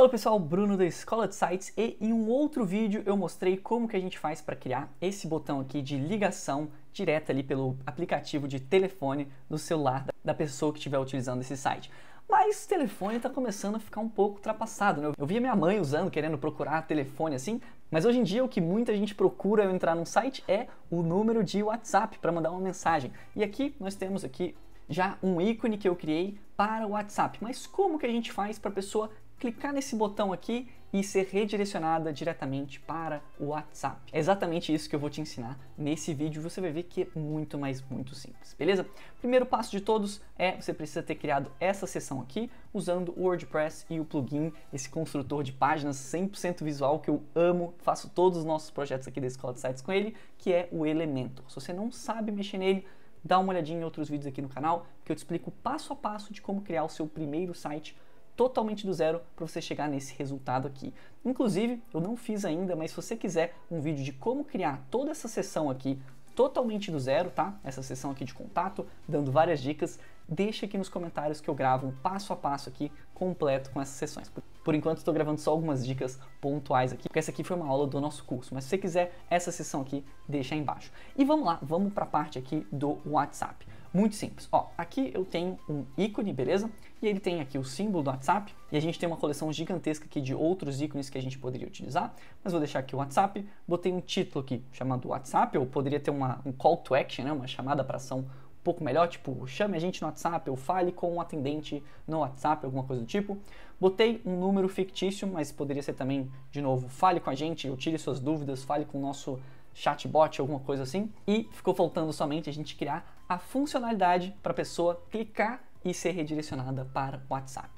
Fala pessoal, Bruno da Escola de Sites e em um outro vídeo eu mostrei como que a gente faz para criar esse botão aqui de ligação direta ali pelo aplicativo de telefone do celular da pessoa que estiver utilizando esse site. Mas o telefone está começando a ficar um pouco ultrapassado, né? Eu via minha mãe usando, querendo procurar telefone assim, mas hoje em dia o que muita gente procura ao entrar num site é o número de WhatsApp para mandar uma mensagem. E aqui nós temos aqui já um ícone que eu criei para o WhatsApp. Mas como que a gente faz para a pessoa clicar nesse botão aqui e ser redirecionada diretamente para o WhatsApp. É exatamente isso que eu vou te ensinar nesse vídeo. Você vai ver que é muito, mais muito simples, beleza? Primeiro passo de todos é você precisa ter criado essa seção aqui usando o WordPress e o plugin, esse construtor de páginas 100% visual que eu amo, faço todos os nossos projetos aqui da Escola de Sites com ele, que é o Elementor. Se você não sabe mexer nele, dá uma olhadinha em outros vídeos aqui no canal que eu te explico passo a passo de como criar o seu primeiro site totalmente do zero para você chegar nesse resultado aqui. Inclusive, eu não fiz ainda, mas se você quiser um vídeo de como criar toda essa sessão aqui totalmente do zero, tá? Essa sessão aqui de contato, dando várias dicas, deixa aqui nos comentários que eu gravo um passo a passo aqui completo com essas sessões. Por enquanto estou gravando só algumas dicas pontuais aqui, porque essa aqui foi uma aula do nosso curso, mas se você quiser essa sessão aqui, deixa aí embaixo. E vamos lá, vamos para a parte aqui do WhatsApp. Muito simples. Ó, aqui eu tenho um ícone, beleza? E ele tem aqui o símbolo do WhatsApp e a gente tem uma coleção gigantesca aqui de outros ícones que a gente poderia utilizar, mas vou deixar aqui o WhatsApp, botei um título aqui chamado WhatsApp, ou poderia ter uma, um call to action, né? uma chamada para ação um pouco melhor, tipo, chame a gente no WhatsApp ou fale com um atendente no WhatsApp, alguma coisa do tipo. Botei um número fictício, mas poderia ser também, de novo, fale com a gente, eu tire suas dúvidas, fale com o nosso chatbot, alguma coisa assim. E ficou faltando somente a gente criar a funcionalidade para a pessoa clicar e ser redirecionada para o WhatsApp.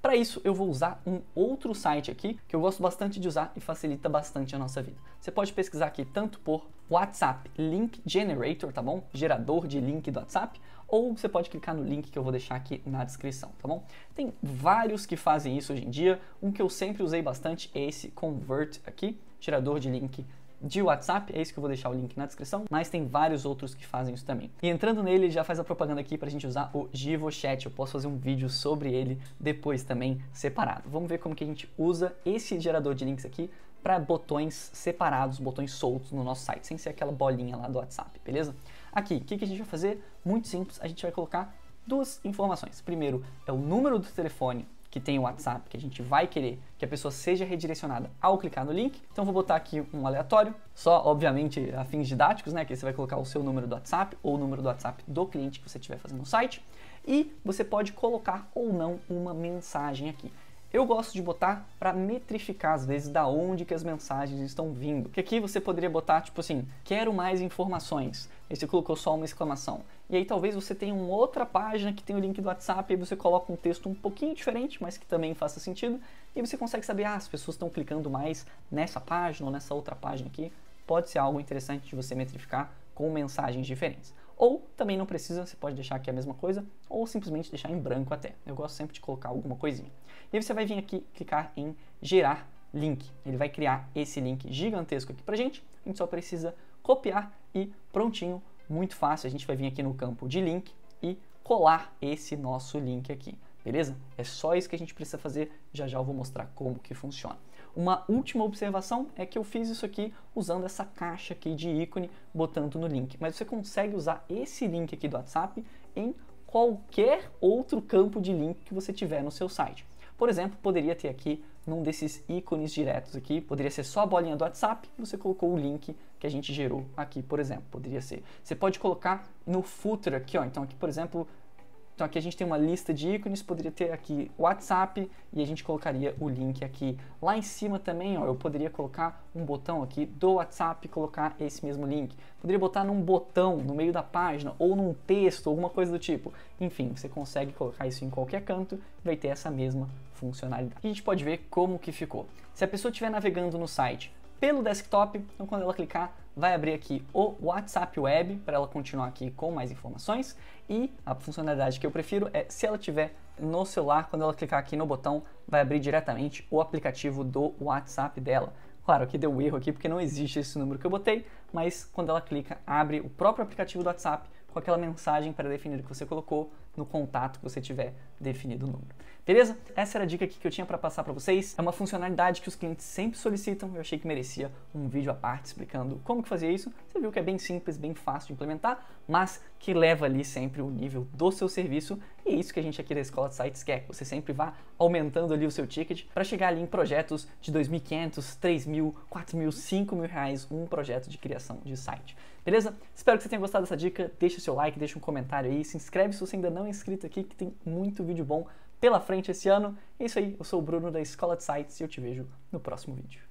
Para isso, eu vou usar um outro site aqui que eu gosto bastante de usar e facilita bastante a nossa vida. Você pode pesquisar aqui tanto por WhatsApp Link Generator, tá bom? Gerador de link do WhatsApp, ou você pode clicar no link que eu vou deixar aqui na descrição, tá bom? Tem vários que fazem isso hoje em dia. Um que eu sempre usei bastante é esse Convert aqui, gerador de link de WhatsApp, é isso que eu vou deixar o link na descrição, mas tem vários outros que fazem isso também. E entrando nele, já faz a propaganda aqui pra gente usar o GivoChat, eu posso fazer um vídeo sobre ele depois também separado. Vamos ver como que a gente usa esse gerador de links aqui para botões separados, botões soltos no nosso site, sem ser aquela bolinha lá do WhatsApp, beleza? Aqui, o que, que a gente vai fazer? Muito simples, a gente vai colocar duas informações. Primeiro é o número do telefone que tem o WhatsApp, que a gente vai querer que a pessoa seja redirecionada ao clicar no link. Então vou botar aqui um aleatório, só obviamente a fins didáticos, né? Que você vai colocar o seu número do WhatsApp ou o número do WhatsApp do cliente que você estiver fazendo o site. E você pode colocar ou não uma mensagem aqui. Eu gosto de botar para metrificar às vezes da onde que as mensagens estão vindo. Que aqui você poderia botar tipo assim, quero mais informações. Aí você colocou só uma exclamação. E aí talvez você tenha uma outra página que tem o link do WhatsApp, e você coloca um texto um pouquinho diferente, mas que também faça sentido, e você consegue saber, ah, as pessoas estão clicando mais nessa página ou nessa outra página aqui. Pode ser algo interessante de você metrificar com mensagens diferentes. Ou também não precisa, você pode deixar aqui a mesma coisa, ou simplesmente deixar em branco até. Eu gosto sempre de colocar alguma coisinha. E aí você vai vir aqui clicar em gerar link. Ele vai criar esse link gigantesco aqui pra gente. A gente só precisa copiar e prontinho, muito fácil, a gente vai vir aqui no campo de link e colar esse nosso link aqui, beleza? É só isso que a gente precisa fazer, já já eu vou mostrar como que funciona. Uma última observação é que eu fiz isso aqui usando essa caixa aqui de ícone, botando no link, mas você consegue usar esse link aqui do WhatsApp em qualquer outro campo de link que você tiver no seu site. Por exemplo, poderia ter aqui num desses ícones diretos aqui, poderia ser só a bolinha do WhatsApp, você colocou o link que a gente gerou aqui, por exemplo, poderia ser. Você pode colocar no footer aqui, ó, então aqui, por exemplo, então aqui a gente tem uma lista de ícones, poderia ter aqui WhatsApp e a gente colocaria o link aqui. Lá em cima também, ó, eu poderia colocar um botão aqui do WhatsApp e colocar esse mesmo link. Poderia botar num botão no meio da página ou num texto, alguma coisa do tipo. Enfim, você consegue colocar isso em qualquer canto e vai ter essa mesma funcionalidade. E a gente pode ver como que ficou. Se a pessoa estiver navegando no site pelo desktop, então quando ela clicar vai abrir aqui o WhatsApp Web para ela continuar aqui com mais informações e a funcionalidade que eu prefiro é se ela tiver no celular, quando ela clicar aqui no botão, vai abrir diretamente o aplicativo do WhatsApp dela. Claro que deu erro aqui porque não existe esse número que eu botei, mas quando ela clica, abre o próprio aplicativo do WhatsApp com aquela mensagem para definir que você colocou no contato que você tiver definido o número. Beleza? Essa era a dica que eu tinha para passar para vocês. É uma funcionalidade que os clientes sempre solicitam. Eu achei que merecia um vídeo à parte explicando como que fazer isso. Você viu que é bem simples, bem fácil de implementar, mas que leva ali sempre o nível do seu serviço. E é isso que a gente aqui da Escola de Sites quer. Você sempre vá aumentando ali o seu ticket para chegar ali em projetos de 2.500, 3.000, 4.000, mil reais um projeto de criação de site. Beleza? Espero que você tenha gostado dessa dica. Deixa o seu like, deixa um comentário aí, se inscreve se você ainda não é inscrito aqui que tem muito vídeo bom pela frente esse ano. É isso aí, eu sou o Bruno da Escola de Sites e eu te vejo no próximo vídeo.